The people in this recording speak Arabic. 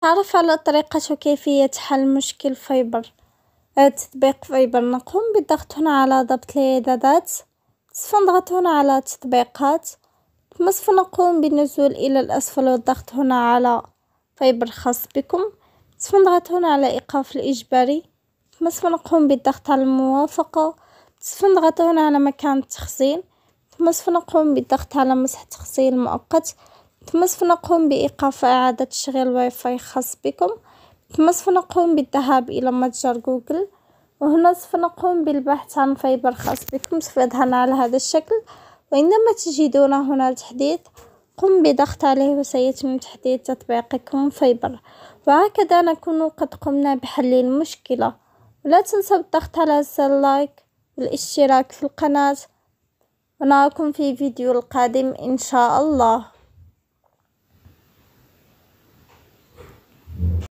تعرف على طريقة وكيفية حل مشكل فيبر أه، تطبيق فيبر نقوم بالضغط هنا على ضبط الإعدادات سوف نضغط هنا على تطبيقات ثم سوف نقوم بالنزول إلى الأسفل والضغط هنا على فيبر خاص بكم سوف نضغط هنا على إيقاف الإجباري ثم سوف نقوم بالضغط على الموافقة سوف نضغط هنا على مكان التخزين ثم سوف نقوم بالضغط على مسح تخزين مؤقت ثم سوف نقوم بإيقاف إعادة تشغيل واي فاي خاص بكم ثم سوف نقوم بالذهاب إلى متجر جوجل وهنا سوف نقوم بالبحث عن فايبر خاص بكم سوف يظهرنا على هذا الشكل وعندما تجدون هنا التحديث قم بضغط عليه وسيتم تحديث تطبيقكم فايبر وهكذا نكون قد قمنا بحل المشكلة ولا تنسوا الضغط على زر لايك والاشتراك في القناة ونراكم في فيديو القادم إن شاء الله